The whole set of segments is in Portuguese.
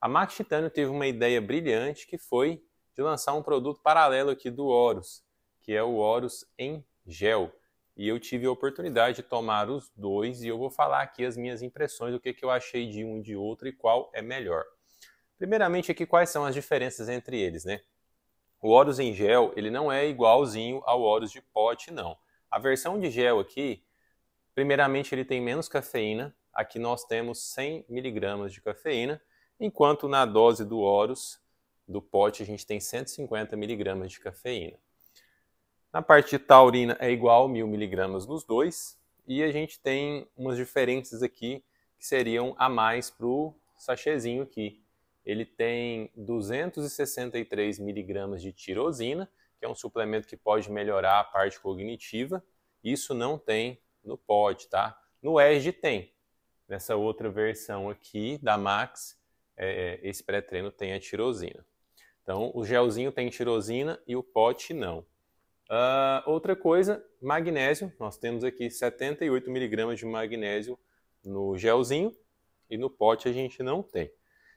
A Max Titânio teve uma ideia brilhante que foi de lançar um produto paralelo aqui do Horus, que é o Horus em gel. E eu tive a oportunidade de tomar os dois e eu vou falar aqui as minhas impressões, o que, que eu achei de um e de outro e qual é melhor. Primeiramente aqui, quais são as diferenças entre eles, né? O Horus em gel, ele não é igualzinho ao Horus de pote, não. A versão de gel aqui, primeiramente ele tem menos cafeína, aqui nós temos 100 miligramas de cafeína, enquanto na dose do Horus, do pote, a gente tem 150 miligramas de cafeína. Na parte de taurina é igual, 1000 miligramas nos dois, e a gente tem umas diferenças aqui que seriam a mais para o sachêzinho aqui. Ele tem 263 miligramas de tirosina, que é um suplemento que pode melhorar a parte cognitiva. Isso não tem no Pot tá? No ESG tem. Nessa outra versão aqui da Max, é, é, esse pré-treino tenha tirosina. Então, o gelzinho tem tirosina e o pote não. Uh, outra coisa, magnésio. Nós temos aqui 78 miligramas de magnésio no gelzinho e no pote a gente não tem.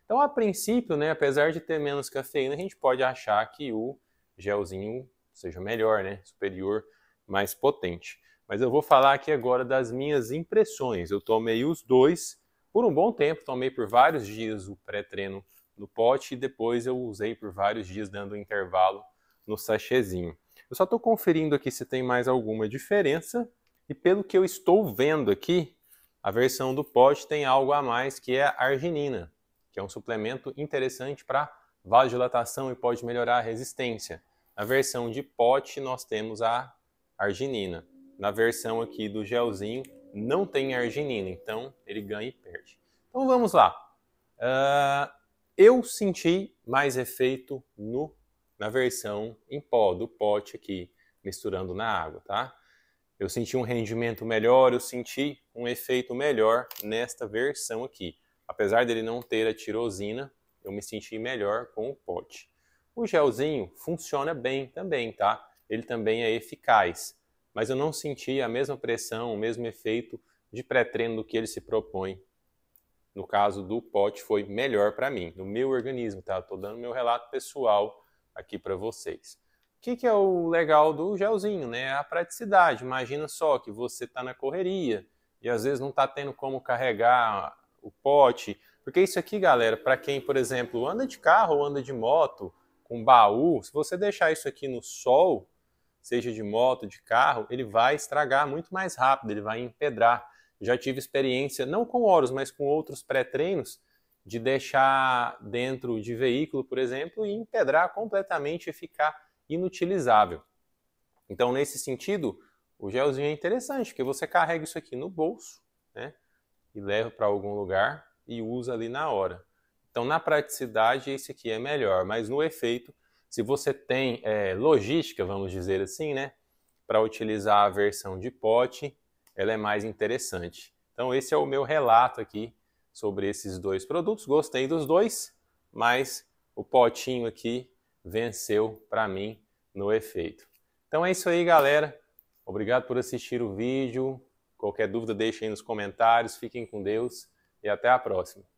Então, a princípio, né, apesar de ter menos cafeína, a gente pode achar que o gelzinho seja melhor, né, superior, mais potente. Mas eu vou falar aqui agora das minhas impressões. Eu tomei os dois por um bom tempo, tomei por vários dias o pré-treino no pote e depois eu usei por vários dias dando um intervalo no sachêzinho. Eu só estou conferindo aqui se tem mais alguma diferença e pelo que eu estou vendo aqui, a versão do pote tem algo a mais que é a arginina, que é um suplemento interessante para vasodilatação e pode melhorar a resistência. Na versão de pote nós temos a arginina. Na versão aqui do gelzinho não tem arginina, então ele ganha e perde. Então vamos lá. Uh, eu senti mais efeito no, na versão em pó do pote aqui, misturando na água, tá? Eu senti um rendimento melhor, eu senti um efeito melhor nesta versão aqui. Apesar dele não ter a tirosina, eu me senti melhor com o pote. O gelzinho funciona bem também, tá? Ele também é eficaz mas eu não senti a mesma pressão, o mesmo efeito de pré-treino do que ele se propõe. No caso do pote, foi melhor para mim, no meu organismo, tá? Estou dando meu relato pessoal aqui para vocês. O que, que, é o legal do gelzinho, né? É a praticidade. Imagina só que você está na correria e às vezes não está tendo como carregar o pote. Porque isso aqui, galera, para quem, por exemplo, anda de carro ou anda de moto com baú, se você deixar isso aqui no sol, seja de moto, de carro, ele vai estragar muito mais rápido, ele vai empedrar. Já tive experiência, não com Horus, mas com outros pré-treinos, de deixar dentro de veículo, por exemplo, e empedrar completamente e ficar inutilizável. Então, nesse sentido, o gelzinho é interessante, porque você carrega isso aqui no bolso, né? E leva para algum lugar e usa ali na hora. Então, na praticidade, esse aqui é melhor, mas no efeito, se você tem é, logística, vamos dizer assim, né, para utilizar a versão de pote, ela é mais interessante. Então esse é o meu relato aqui sobre esses dois produtos. Gostei dos dois, mas o potinho aqui venceu para mim no efeito. Então é isso aí, galera. Obrigado por assistir o vídeo. Qualquer dúvida, deixe aí nos comentários. Fiquem com Deus e até a próxima.